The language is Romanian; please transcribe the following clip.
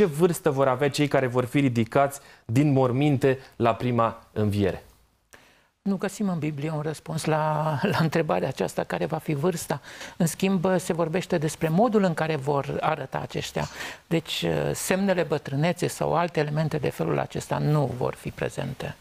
ce vârstă vor avea cei care vor fi ridicați din morminte la prima înviere? Nu găsim în Biblie un răspuns la, la întrebarea aceasta, care va fi vârsta. În schimb, se vorbește despre modul în care vor arăta aceștia. Deci, semnele bătrânețe sau alte elemente de felul acesta nu vor fi prezente.